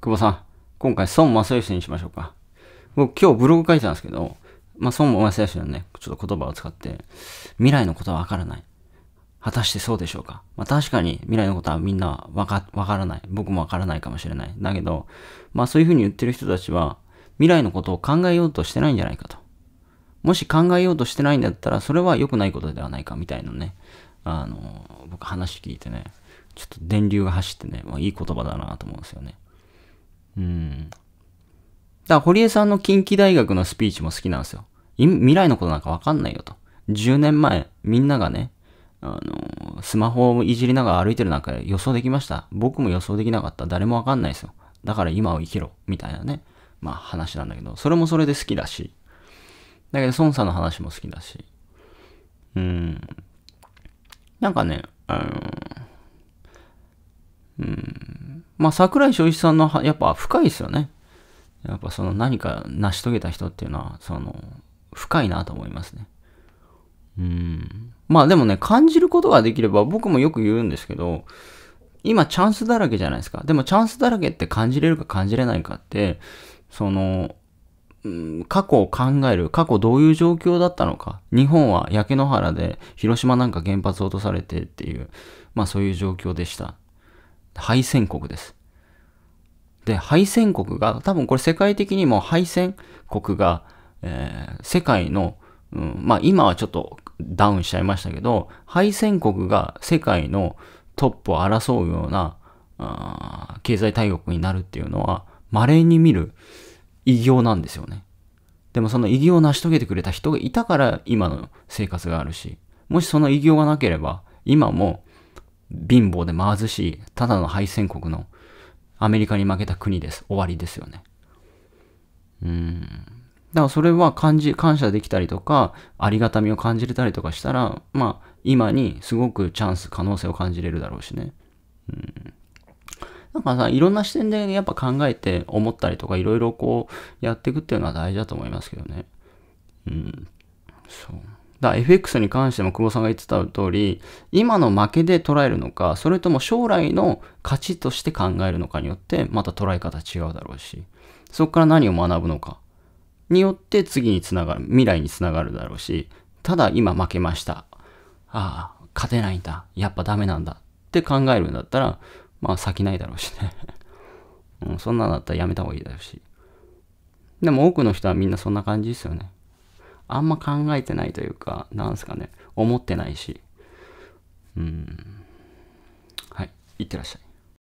久保さん、今回孫正義にしましょうか。僕今日ブログ書いてたんですけど、まあ、孫正義のね、ちょっと言葉を使って、未来のことはわからない。果たしてそうでしょうか。まあ、確かに未来のことはみんなわか、わからない。僕もわからないかもしれない。だけど、まあそういうふうに言ってる人たちは、未来のことを考えようとしてないんじゃないかと。もし考えようとしてないんだったら、それは良くないことではないか、みたいなね。あの、僕話聞いてね、ちょっと電流が走ってね、まあ、いい言葉だなと思うんですよね。うん。だから堀江さんの近畿大学のスピーチも好きなんですよ。未来のことなんかわかんないよと。10年前、みんながね、あの、スマホをいじりながら歩いてるなんか予想できました。僕も予想できなかった。誰もわかんないですよ。だから今を生きろ。みたいなね。まあ話なんだけど、それもそれで好きだし。だけど、孫さんの話も好きだし。うん。なんかね、あの、うん、まあ、桜井翔一さんのやっぱ深いですよね。やっぱその何か成し遂げた人っていうのは、その、深いなと思いますね。うん。まあでもね、感じることができれば僕もよく言うんですけど、今チャンスだらけじゃないですか。でもチャンスだらけって感じれるか感じれないかって、その、過去を考える、過去どういう状況だったのか。日本は焼け野原で広島なんか原発落とされてっていう、まあそういう状況でした。敗戦国です。で、敗戦国が、多分これ世界的にも敗戦国が、えー、世界の、うん、まあ今はちょっとダウンしちゃいましたけど、敗戦国が世界のトップを争うような、あ経済大国になるっていうのは、稀に見る偉業なんですよね。でもその偉業を成し遂げてくれた人がいたから今の生活があるし、もしその偉業がなければ、今も貧乏で貧しい、ただの敗戦国のアメリカに負けた国です。終わりですよね。うん。だからそれは感じ、感謝できたりとか、ありがたみを感じれたりとかしたら、まあ、今にすごくチャンス、可能性を感じれるだろうしね。うん。なんかさ、いろんな視点でやっぱ考えて思ったりとか、いろいろこうやっていくっていうのは大事だと思いますけどね。うん。そう。だから FX に関しても久保さんが言ってた通り、今の負けで捉えるのか、それとも将来の勝ちとして考えるのかによって、また捉え方違うだろうし、そこから何を学ぶのかによって次につながる、未来につながるだろうし、ただ今負けました。ああ、勝てないんだ。やっぱダメなんだ。って考えるんだったら、まあ先ないだろうしね。うん、そんなんだったらやめた方がいいだろうし。でも多くの人はみんなそんな感じですよね。あんま考えてないというか、なんすかね、思ってないし、うん。はい、いってらっしゃい。